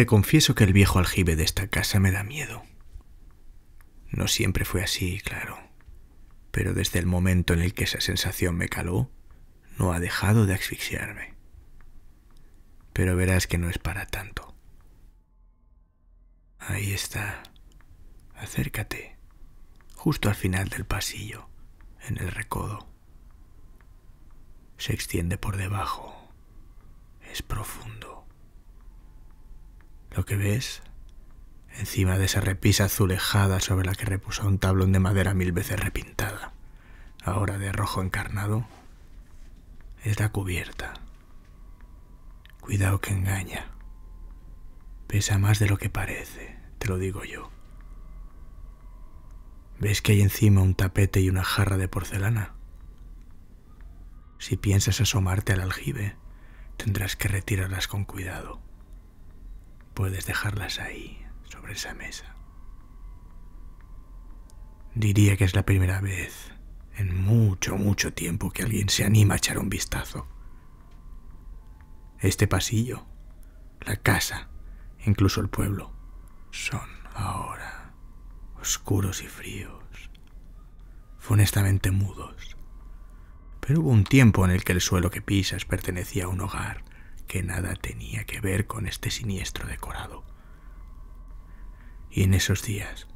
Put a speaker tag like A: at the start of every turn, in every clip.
A: Te confieso que el viejo aljibe de esta casa me da miedo. No siempre fue así, claro, pero desde el momento en el que esa sensación me caló, no ha dejado de asfixiarme. Pero verás que no es para tanto. Ahí está. Acércate, justo al final del pasillo, en el recodo. Se extiende por debajo. Es profundo lo que ves, encima de esa repisa azulejada sobre la que repuso un tablón de madera mil veces repintada, ahora de rojo encarnado, es la cubierta. Cuidado que engaña. Pesa más de lo que parece, te lo digo yo. ¿Ves que hay encima un tapete y una jarra de porcelana? Si piensas asomarte al aljibe, tendrás que retirarlas con cuidado puedes dejarlas ahí, sobre esa mesa. Diría que es la primera vez en mucho, mucho tiempo que alguien se anima a echar un vistazo. Este pasillo, la casa, incluso el pueblo, son ahora oscuros y fríos, funestamente mudos. Pero hubo un tiempo en el que el suelo que pisas pertenecía a un hogar, que nada tenía que ver con este siniestro decorado. Y en esos días,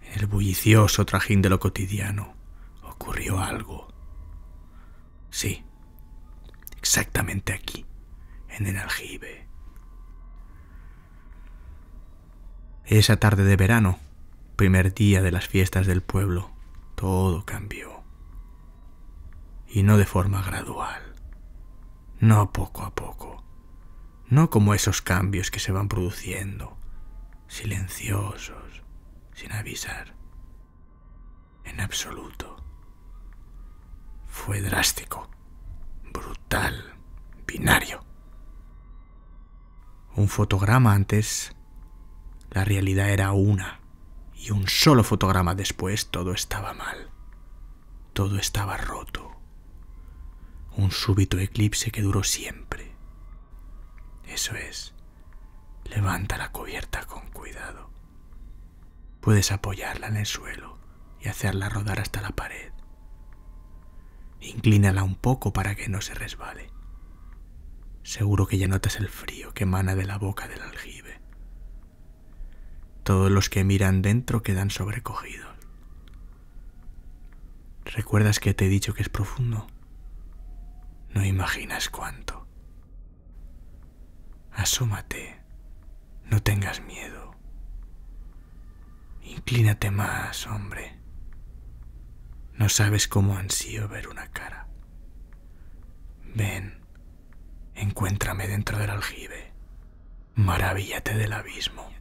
A: en el bullicioso trajín de lo cotidiano, ocurrió algo. Sí, exactamente aquí, en el aljibe. Esa tarde de verano, primer día de las fiestas del pueblo, todo cambió. Y no de forma gradual no poco a poco, no como esos cambios que se van produciendo, silenciosos, sin avisar. En absoluto. Fue drástico, brutal, binario. Un fotograma antes, la realidad era una, y un solo fotograma después todo estaba mal, todo estaba roto un súbito eclipse que duró siempre. Eso es, levanta la cubierta con cuidado. Puedes apoyarla en el suelo y hacerla rodar hasta la pared. Inclínala un poco para que no se resbale. Seguro que ya notas el frío que emana de la boca del aljibe. Todos los que miran dentro quedan sobrecogidos. ¿Recuerdas que te he dicho que es profundo? No imaginas cuánto. Asómate, no tengas miedo. Inclínate más, hombre. No sabes cómo ansío ver una cara. Ven, encuéntrame dentro del aljibe. Maravíllate del abismo.